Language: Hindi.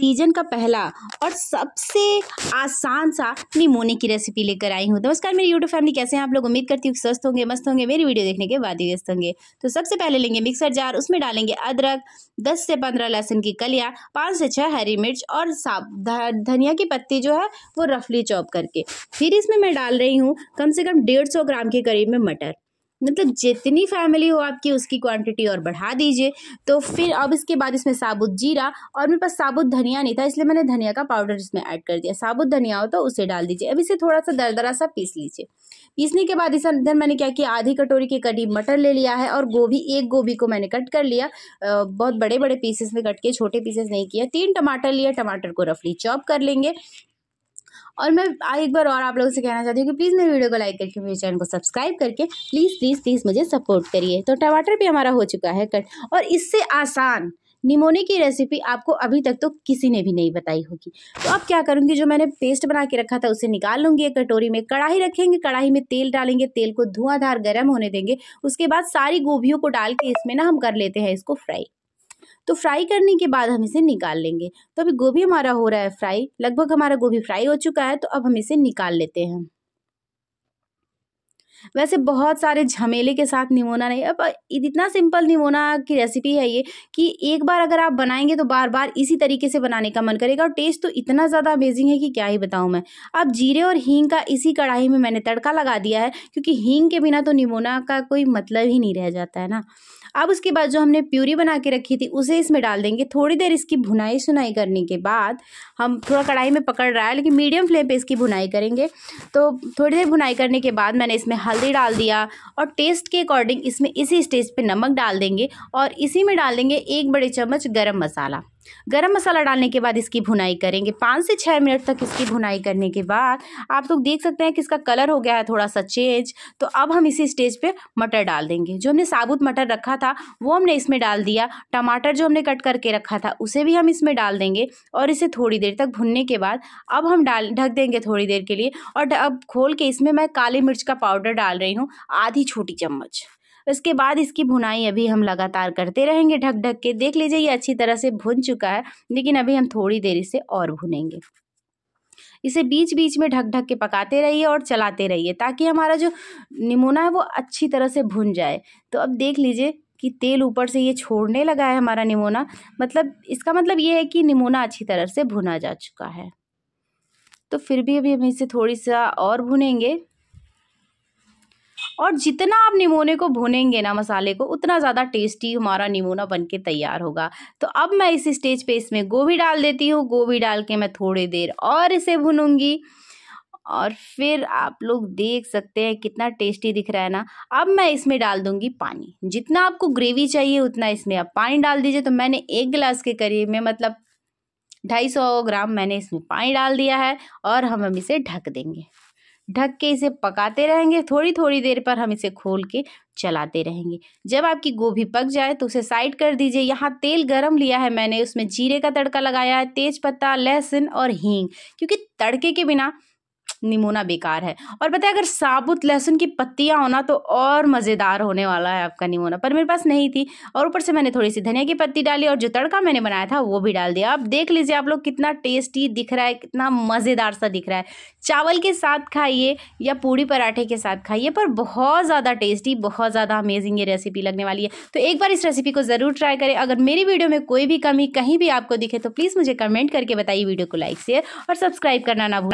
सीजन का पहला और सबसे आसान सा निमोने की रेसिपी लेकर आई हूँ नमस्कार मेरी यूट्यूब फैमिली कैसे हैं आप लोग उम्मीद करती हूँ स्वस्थ होंगे मस्त होंगे मेरी वीडियो देखने के बाद ही व्यस्त होंगे तो सबसे पहले लेंगे मिक्सर जार उसमें डालेंगे अदरक दस से पंद्रह लहसुन की कलियाँ पाँच से छः हरी मिर्च और साफ धनिया की पत्ती जो है वो रफली चॉप करके फिर इसमें मैं डाल रही हूँ कम से कम डेढ़ सौ ग्राम के करीब में मटर मतलब जितनी फैमिली हो आपकी उसकी क्वांटिटी और बढ़ा दीजिए तो फिर अब इसके बाद इसमें साबुत जीरा और मेरे पास साबुत धनिया नहीं था इसलिए मैंने धनिया का पाउडर इसमें ऐड कर दिया साबुत धनिया हो तो उसे डाल दीजिए अब इसे थोड़ा सा दरदरा सा पीस लीजिए पीसने के बाद इस अंदर मैंने क्या किया आधी कटोरी के करीब मटर ले लिया है और गोभी एक गोभी को मैंने कट कर लिया बहुत बड़े बड़े पीसेस में कट किए छोटे पीसेस नहीं किया तीन टमाटर लिया टमाटर को रफली चॉप कर लेंगे और मैं एक बार और आप लोगों से कहना चाहती हूँ कि प्लीज़ मेरे वीडियो को लाइक करके मेरे चैनल को सब्सक्राइब करके प्लीज़ प्लीज़ प्लीज़ मुझे सपोर्ट करिए तो टमाटर भी हमारा हो चुका है कट और इससे आसान निमोने की रेसिपी आपको अभी तक तो किसी ने भी नहीं बताई होगी तो अब क्या करूँगी जो मैंने पेस्ट बना के रखा था उसे निकाल लूँगी एक कटोरी में कढ़ाई रखेंगे कढ़ाई में तेल डालेंगे तेल को धुआंधार गर्म होने देंगे उसके बाद सारी गोभियों को डाल के इसमें ना हम कर लेते हैं इसको फ्राई तो फ्राई करने के बाद हम इसे निकाल लेंगे तो अभी गोभी हमारा हो रहा है फ्राई लगभग हमारा गोभी फ्राई हो चुका है तो अब हम इसे निकाल लेते हैं वैसे बहुत सारे झमेले के साथ निमोना नहीं अब इतना सिंपल निमोना की रेसिपी है ये कि एक बार अगर आप बनाएंगे तो बार बार इसी तरीके से बनाने का मन करेगा और टेस्ट तो इतना ज़्यादा अमेजिंग है कि क्या ही बताऊँ मैं अब जीरे और हींग का इसी कढ़ाई में मैंने तड़का लगा दिया है क्योंकि हींग के बिना तो निमोना का कोई मतलब ही नहीं रह जाता है ना अब उसके बाद जो हमने प्यूरी बना के रखी थी उसे इसमें डाल देंगे थोड़ी देर इसकी भुनाई सुनाई करने के बाद हम थोड़ा कढ़ाई में पकड़ रहा है लेकिन मीडियम फ्लेम पे इसकी भुनाई करेंगे तो थोड़ी देर भुनाई करने के बाद मैंने इसमें हल्दी डाल दिया और टेस्ट के अकॉर्डिंग इसमें इसी स्टेज पे नमक डाल देंगे और इसी में डालेंगे एक बड़े चम्मच गरम मसाला गरम मसाला डालने के बाद इसकी भुनाई करेंगे पाँच से छः मिनट तक इसकी भुनाई करने के बाद आप लोग तो देख सकते हैं कि इसका कलर हो गया है थोड़ा सा चेंज तो अब हम इसी स्टेज पे मटर डाल देंगे जो हमने साबुत मटर रखा था वो हमने इसमें डाल दिया टमाटर जो हमने कट करके रखा था उसे भी हम इसमें डाल देंगे और इसे थोड़ी देर तक भुनने के बाद अब हम डाल ढक देंगे थोड़ी देर के लिए और अब खोल के इसमें मैं काली मिर्च का पाउडर डाल रही हूँ आधी छोटी चम्मच उसके बाद इसकी भुनाई अभी हम लगातार करते रहेंगे ढक ढक के देख लीजिए ये अच्छी तरह से भुन चुका है लेकिन अभी हम थोड़ी देर इसे और भुनेंगे इसे बीच बीच में ढक ढक के पकाते रहिए और चलाते रहिए ताकि हमारा जो निमोना है वो अच्छी तरह से भुन जाए तो अब देख लीजिए कि तेल ऊपर से ये छोड़ने लगा है हमारा निमोना मतलब इसका मतलब ये है कि निमोना अच्छी तरह से भुना जा चुका है तो फिर भी अभी हम इसे थोड़ी सा और भुनेंगे और जितना आप निमोने को भुनेंगे ना मसाले को उतना ज़्यादा टेस्टी हमारा निमोना बन के तैयार होगा तो अब मैं इस स्टेज पे इसमें गोभी डाल देती हूँ गोभी डाल के मैं थोड़ी देर और इसे भुनूँगी और फिर आप लोग देख सकते हैं कितना टेस्टी दिख रहा है ना अब मैं इसमें डाल दूंगी पानी जितना आपको ग्रेवी चाहिए उतना इसमें आप पानी डाल दीजिए तो मैंने एक गिलास के करीब में मतलब ढाई सौ ग्राम मैंने इसमें पानी डाल दिया है और हम हम इसे ढक देंगे ढक के इसे पकाते रहेंगे थोड़ी थोड़ी देर पर हम इसे खोल के चलाते रहेंगे जब आपकी गोभी पक जाए तो उसे साइड कर दीजिए यहाँ तेल गरम लिया है मैंने उसमें जीरे का तड़का लगाया है तेज़पत्ता लहसुन और हींग क्योंकि तड़के के बिना निमोना बेकार है और पता है अगर साबुत लहसुन की पत्तियाँ होना तो और मज़ेदार होने वाला है आपका निमोना पर मेरे पास नहीं थी और ऊपर से मैंने थोड़ी सी धनिया की पत्ती डाली और जो तड़का मैंने बनाया था वो भी डाल दिया अब देख लीजिए आप लोग कितना टेस्टी दिख रहा है कितना मज़ेदार सा दिख रहा है चावल के साथ खाइए या पूड़ी पराठे के साथ खाइए पर बहुत ज़्यादा टेस्टी बहुत ज़्यादा अमेजिंग ये रेसिपी लगने वाली है तो एक बार इस रेसिपी को ज़रूर ट्राई करें अगर मेरी वीडियो में कोई भी कमी कहीं भी आपको दिखे तो प्लीज़ मुझे कमेंट करके बताइए वीडियो को लाइक शेयर और सब्सक्राइब करना ना भूल